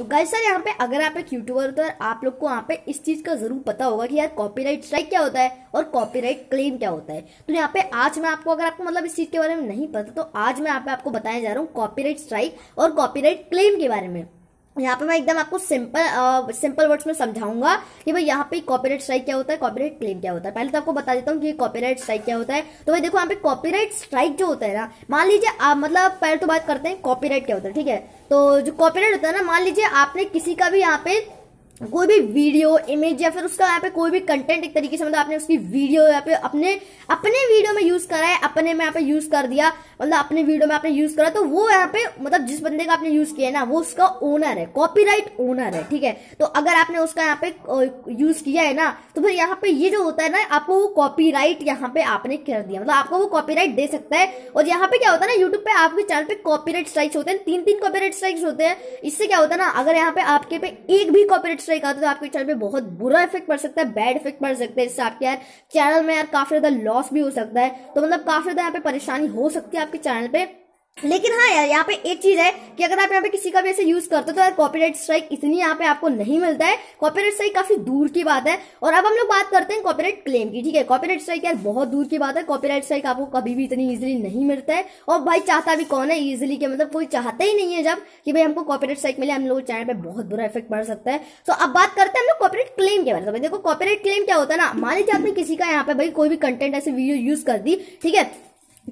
तो guys sir यहाँ पे अगर आप एक यूट्यूबर हो तो आप लोग को यहाँ पे इस चीज का जरूर पता होगा कि यार कॉपीराइट स्ट्राइक क्या होता है और कॉपीराइट क्लेम क्या होता है तो यहाँ पे आज मैं आपको अगर आपको मतलब इस चीज के बारे में नहीं पता तो आज मैं यहाँ पे आपको बताया जा रहा हूँ कॉपीराइट स्ट्राइक और कॉपीराइट क्लेम के बारे में यहाँ पे मैं एकदम आपको सिंपल सिंपल वर्ड्स में समझाऊंगा कि भाई यहाँ पे कॉपीराइट स्ट्राइक क्या होता है कॉपीराइट क्लेम क्या होता है पहले तो आपको बता देता हूँ कि कॉपीराइट स्ट्राइक क्या होता है तो भाई देखो यहाँ पे कॉपीराइट स्ट्राइक जो होता है ना मान लीजिए आप मतलब पहले तो बात करते हैं कॉपीराइट क्या होता है ठीक है तो जो कॉपीराइट होता है ना मान लीजिए आपने किसी का भी यहाँ पे कोई भी वीडियो इमेज या फिर उसका यहाँ पे कोई भी कंटेंट एक तरीके से मतलब आपने उसकी वीडियो यहाँ पे अपने अपने वीडियो में यूज करा है अपने में यहाँ पे यूज कर दिया मतलब अपने वीडियो में आपने यूज करा तो वो यहाँ पे मतलब जिस बंदे का आपने यूज किया है ना वो उसका ओनर है कॉपी ओनर है ठीक है तो अगर आपने उसका यहाँ पे यूज किया है ना तो फिर यहाँ पे ये जो होता है ना आपको वो कॉपी यहाँ पे आपने कर दिया मतलब आपको वो कॉपी दे सकता है और यहाँ पे क्या होता है ना यूट्यूब पे आपके चैनल पे कॉपी स्ट्राइक्स होते हैं तीन तीन कॉपी स्ट्राइक्स होते हैं इससे क्या होता है ना अगर यहाँ पे आपके पे एक भी कॉपी स्ट्राइक आता है तो आपके चैनल पे बहुत बुरा इफेक्ट पड़ सकता है बैड इफेक्ट पड़ सकता है इससे आपके यार चैनल में यार काफी ज्यादा लॉस भी हो सकता है तो मतलब काफी ज्यादा यहाँ पे परेशानी हो सकती है आपके चैनल पे लेकिन हाँ यार यहाँ पे एक चीज है कि अगर आप यहाँ पे किसी का भी ऐसे यूज करते हो तो यार कॉपीराइट स्ट्राइक इतनी यहाँ पे आपको नहीं मिलता है कॉपीराइट स्ट्राइक काफी दूर की बात है और अब हम लोग बात करते हैं कॉपीराइट क्लेम की ठीक है कॉपीराइट स्ट्राइक यार बहुत दूर की बात है कॉपीराइट स्ट्राइक आपको कभी भी इतनी इजिली नहीं मिलता है और भाई चाहता भी कौन है इजिली के मतलब कोई चाहता ही नहीं है जब कि भाई हमको कॉपीराइट स्ट्राइक मिले हम लोग चैनल पर बहुत बुरा इफेक्ट पड़ सकता है तो अब बात करते हैं हम लोग कॉपीराइट क्लेम के बारे में तो देखो कॉपीराइट क्लेम क्या होता है ना मान लीजिए आपने किसी का यहाँ पे भाई कोई भी कंटेंट ऐसे वीडियो यूज कर दी ठीक है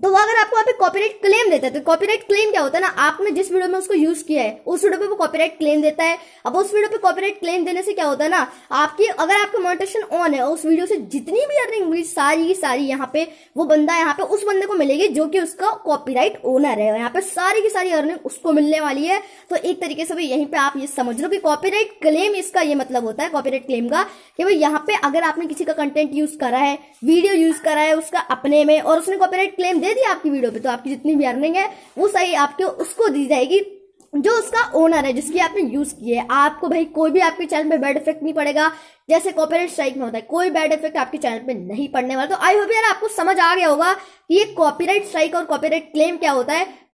तो वो अगर आपको यहाँ पे कॉपीराइट क्लेम क्लेम देता है तो कॉपीराइट क्लेम क्या होता है ना आपने जिस वीडियो में उसको यूज किया है उस वीडियो पे वो कॉपीराइट क्लेम देता है अब उस वीडियो पे कॉपीराइट क्लेम देने से क्या होता है ना आपकी अगर आपका मोनिटेशन ऑन है उस वीडियो से जितनी भी अर्निंग हुई सारी की सारी यहाँ पे वो बंदा यहाँ पे उस बंदे को मिलेगी जो की उसका कॉपीराइट ओनर है यहाँ पे सारी की सारी अर्निंग उसको मिलने वाली है तो एक तरीके से भाई यहीं पे आप ये समझ लो कि कॉपीराइट क्लेम इसका ये मतलब होता है कॉपीराइट क्लेम का कि भाई यहाँ पे अगर आपने किसी का कंटेंट यूज करा है वीडियो यूज करा है उसका अपने में और उसने कॉपीराइट क्लेम दे दिया आपकी वीडियो पे तो आपकी जितनी भी अर्निंग है वो सही आपके उसको दी जाएगी जो उसका ओनर है जिसकी आपने यूज की है आपको भाई कोई भी आपके चैनल पे बैड इफेक्ट नहीं पड़ेगा जैसे कॉपीराइट स्ट्राइक में होता है कोई बैड इफेक्ट आपके चैनल पे नहीं पड़ने वाला तो आई होप यार आपको समझ आ गया होगा कि ये कॉपीराइट स्ट्राइक और कॉपीराइट क्लेम क्या होता है